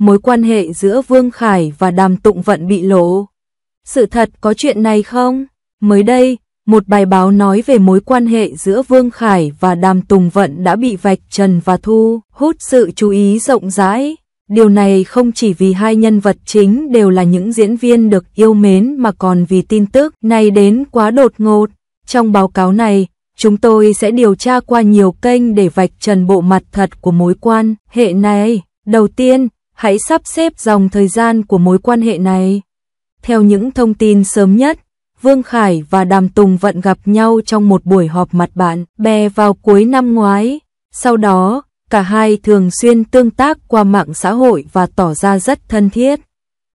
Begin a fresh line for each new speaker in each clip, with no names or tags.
mối quan hệ giữa Vương Khải và Đàm Tụng Vận bị lộ. Sự thật có chuyện này không? Mới đây, một bài báo nói về mối quan hệ giữa Vương Khải và Đàm Tùng Vận đã bị vạch trần và thu hút sự chú ý rộng rãi. Điều này không chỉ vì hai nhân vật chính đều là những diễn viên được yêu mến mà còn vì tin tức này đến quá đột ngột. Trong báo cáo này, chúng tôi sẽ điều tra qua nhiều kênh để vạch trần bộ mặt thật của mối quan hệ này. Đầu tiên, hãy sắp xếp dòng thời gian của mối quan hệ này. Theo những thông tin sớm nhất, Vương Khải và Đàm Tùng Vận gặp nhau trong một buổi họp mặt bạn bè vào cuối năm ngoái. Sau đó, cả hai thường xuyên tương tác qua mạng xã hội và tỏ ra rất thân thiết.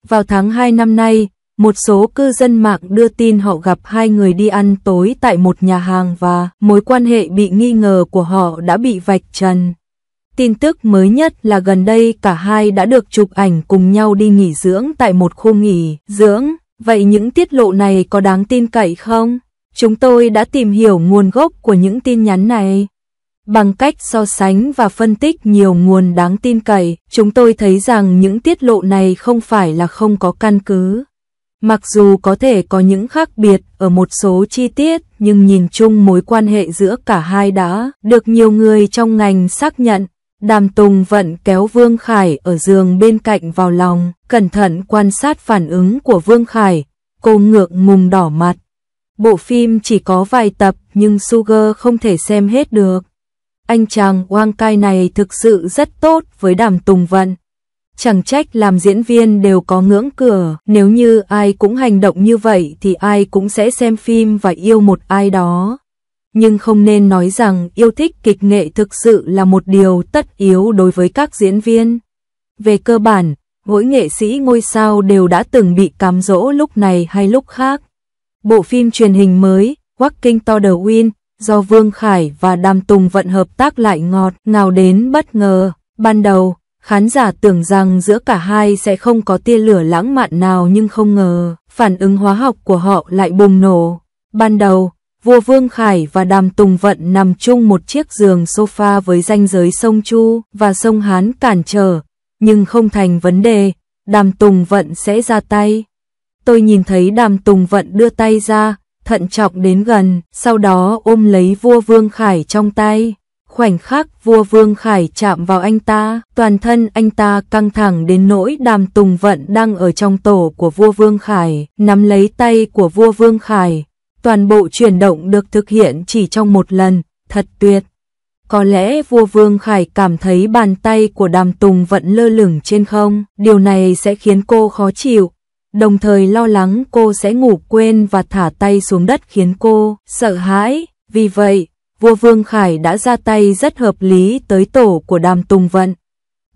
Vào tháng 2 năm nay, một số cư dân mạng đưa tin họ gặp hai người đi ăn tối tại một nhà hàng và mối quan hệ bị nghi ngờ của họ đã bị vạch trần. Tin tức mới nhất là gần đây cả hai đã được chụp ảnh cùng nhau đi nghỉ dưỡng tại một khu nghỉ dưỡng. Vậy những tiết lộ này có đáng tin cậy không? Chúng tôi đã tìm hiểu nguồn gốc của những tin nhắn này. Bằng cách so sánh và phân tích nhiều nguồn đáng tin cậy, chúng tôi thấy rằng những tiết lộ này không phải là không có căn cứ. Mặc dù có thể có những khác biệt ở một số chi tiết, nhưng nhìn chung mối quan hệ giữa cả hai đã được nhiều người trong ngành xác nhận. Đàm Tùng Vận kéo Vương Khải ở giường bên cạnh vào lòng, cẩn thận quan sát phản ứng của Vương Khải, cô ngược mùng đỏ mặt. Bộ phim chỉ có vài tập nhưng Sugar không thể xem hết được. Anh chàng Wang Kai này thực sự rất tốt với Đàm Tùng Vận. Chẳng trách làm diễn viên đều có ngưỡng cửa, nếu như ai cũng hành động như vậy thì ai cũng sẽ xem phim và yêu một ai đó nhưng không nên nói rằng yêu thích kịch nghệ thực sự là một điều tất yếu đối với các diễn viên. Về cơ bản, mỗi nghệ sĩ ngôi sao đều đã từng bị cám dỗ lúc này hay lúc khác. Bộ phim truyền hình mới, Walking to the Wind, do Vương Khải và Đàm Tùng vận hợp tác lại ngọt ngào đến bất ngờ. Ban đầu, khán giả tưởng rằng giữa cả hai sẽ không có tia lửa lãng mạn nào nhưng không ngờ, phản ứng hóa học của họ lại bùng nổ. Ban đầu, vua Vương Khải và Đàm Tùng Vận nằm chung một chiếc giường sofa với ranh giới sông Chu và sông Hán cản trở, nhưng không thành vấn đề, Đàm Tùng Vận sẽ ra tay. Tôi nhìn thấy Đàm Tùng Vận đưa tay ra, thận trọng đến gần, sau đó ôm lấy vua Vương Khải trong tay. Khoảnh khắc vua Vương Khải chạm vào anh ta, toàn thân anh ta căng thẳng đến nỗi đàm tùng vận đang ở trong tổ của vua Vương Khải, nắm lấy tay của vua Vương Khải, toàn bộ chuyển động được thực hiện chỉ trong một lần, thật tuyệt. Có lẽ vua Vương Khải cảm thấy bàn tay của đàm tùng vẫn lơ lửng trên không, điều này sẽ khiến cô khó chịu, đồng thời lo lắng cô sẽ ngủ quên và thả tay xuống đất khiến cô sợ hãi. Vì vậy, vua Vương Khải đã ra tay rất hợp lý tới tổ của đàm tùng vận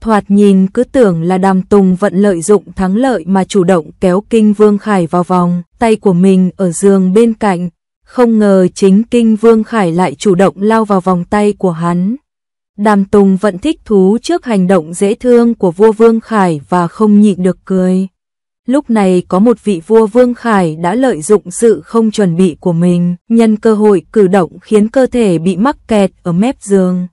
thoạt nhìn cứ tưởng là đàm tùng vận lợi dụng thắng lợi mà chủ động kéo kinh vương khải vào vòng, tay của mình ở giường bên cạnh, không ngờ chính kinh vương khải lại chủ động lao vào vòng tay của hắn. Đàm Tùng vẫn thích thú trước hành động dễ thương của vua Vương Khải và không nhịn được cười. Lúc này có một vị vua Vương Khải đã lợi dụng sự không chuẩn bị của mình, nhân cơ hội cử động khiến cơ thể bị mắc kẹt ở mép giường.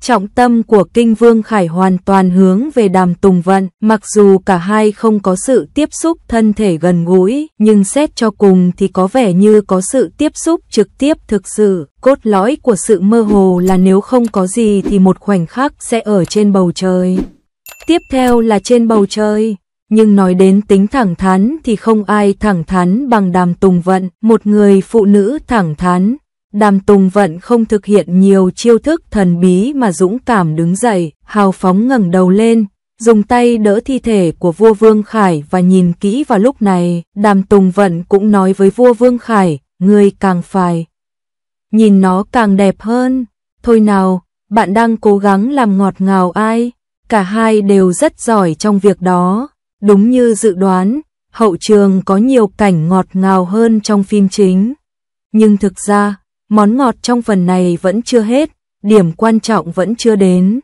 Trọng tâm của Kinh Vương Khải hoàn toàn hướng về Đàm Tùng Vận, mặc dù cả hai không có sự tiếp xúc thân thể gần gũi, nhưng xét cho cùng thì có vẻ như có sự tiếp xúc trực tiếp thực sự. Cốt lõi của sự mơ hồ là nếu không có gì thì một khoảnh khắc sẽ ở trên bầu trời. Tiếp theo là trên bầu trời, nhưng nói đến tính thẳng thắn thì không ai thẳng thắn bằng Đàm Tùng Vận, một người phụ nữ thẳng thắn, Đàm Tùng Vận không thực hiện nhiều chiêu thức thần bí mà dũng cảm đứng dậy, hào phóng ngẩng đầu lên, dùng tay đỡ thi thể của vua Vương Khải và nhìn kỹ vào lúc này, Đàm Tùng Vận cũng nói với vua Vương Khải, ngươi càng phải. Nhìn nó càng đẹp hơn, thôi nào, bạn đang cố gắng làm ngọt ngào ai, cả hai đều rất giỏi trong việc đó, đúng như dự đoán, hậu trường có nhiều cảnh ngọt ngào hơn trong phim chính. Nhưng thực ra, món ngọt trong phần này vẫn chưa hết, điểm quan trọng vẫn chưa đến.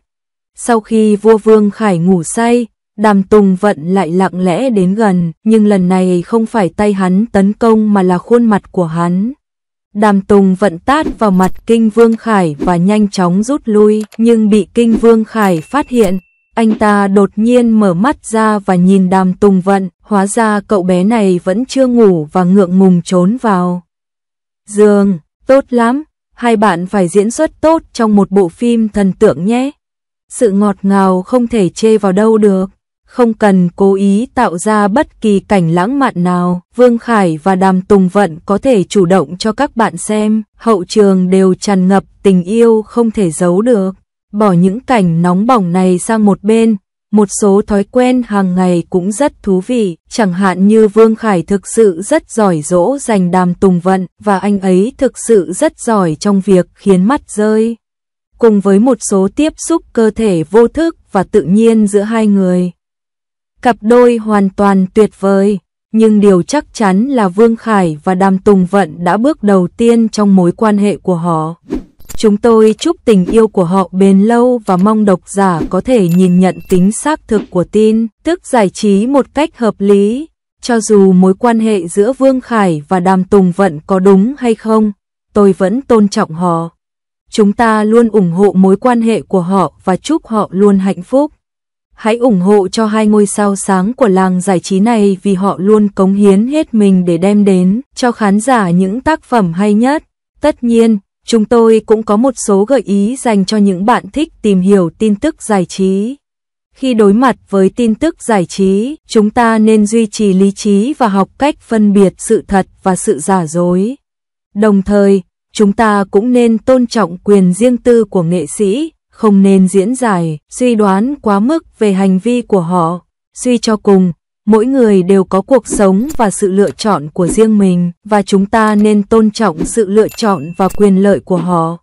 Sau khi vua Vương Khải ngủ say, Đàm Tùng Vận lại lặng lẽ đến gần, nhưng lần này không phải tay hắn tấn công mà là khuôn mặt của hắn. Đàm Tùng Vận tát vào mặt Kinh Vương Khải và nhanh chóng rút lui, nhưng bị Kinh Vương Khải phát hiện. Anh ta đột nhiên mở mắt ra và nhìn Đàm Tùng Vận, hóa ra cậu bé này vẫn chưa ngủ và ngượng ngùng trốn vào. Dương Tốt lắm, hai bạn phải diễn xuất tốt trong một bộ phim thần tượng nhé. Sự ngọt ngào không thể chê vào đâu được. Không cần cố ý tạo ra bất kỳ cảnh lãng mạn nào, Vương Khải và Đàm Tùng Vận có thể chủ động cho các bạn xem, hậu trường đều tràn ngập tình yêu không thể giấu được. Bỏ những cảnh nóng bỏng này sang một bên, một số thói quen hàng ngày cũng rất thú vị, chẳng hạn như Vương Khải thực sự rất giỏi dỗ dành đàm tùng vận và anh ấy thực sự rất giỏi trong việc khiến mắt rơi. Cùng với một số tiếp xúc cơ thể vô thức và tự nhiên giữa hai người. Cặp đôi hoàn toàn tuyệt vời, nhưng điều chắc chắn là Vương Khải và Đàm Tùng Vận đã bước đầu tiên trong mối quan hệ của họ. Chúng tôi chúc tình yêu của họ bền lâu và mong độc giả có thể nhìn nhận tính xác thực của tin, tức giải trí một cách hợp lý. Cho dù mối quan hệ giữa Vương Khải và Đàm Tùng Vận có đúng hay không, tôi vẫn tôn trọng họ. Chúng ta luôn ủng hộ mối quan hệ của họ và chúc họ luôn hạnh phúc. Hãy ủng hộ cho hai ngôi sao sáng của làng giải trí này vì họ luôn cống hiến hết mình để đem đến cho khán giả những tác phẩm hay nhất. Tất nhiên, Chúng tôi cũng có một số gợi ý dành cho những bạn thích tìm hiểu tin tức giải trí. Khi đối mặt với tin tức giải trí, chúng ta nên duy trì lý trí và học cách phân biệt sự thật và sự giả dối. Đồng thời, chúng ta cũng nên tôn trọng quyền riêng tư của nghệ sĩ, không nên diễn giải, suy đoán quá mức về hành vi của họ. Suy cho cùng, mỗi người đều có cuộc sống và sự lựa chọn của riêng mình, và chúng ta nên tôn trọng sự lựa chọn và quyền lợi của họ.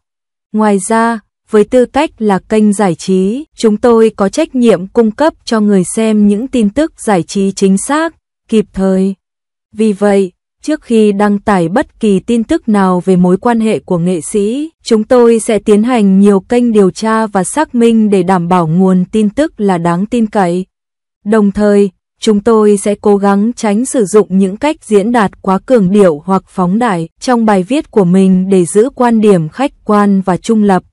Ngoài ra, với tư cách là kênh giải trí, chúng tôi có trách nhiệm cung cấp cho người xem những tin tức giải trí chính xác, kịp thời. Vì vậy, trước khi đăng tải bất kỳ tin tức nào về mối quan hệ của nghệ sĩ, chúng tôi sẽ tiến hành nhiều kênh điều tra và xác minh để đảm bảo nguồn tin tức là đáng tin cậy. Đồng thời, chúng tôi sẽ cố gắng tránh sử dụng những cách diễn đạt quá cường điệu hoặc phóng đại trong bài viết của mình để giữ quan điểm khách quan và trung lập.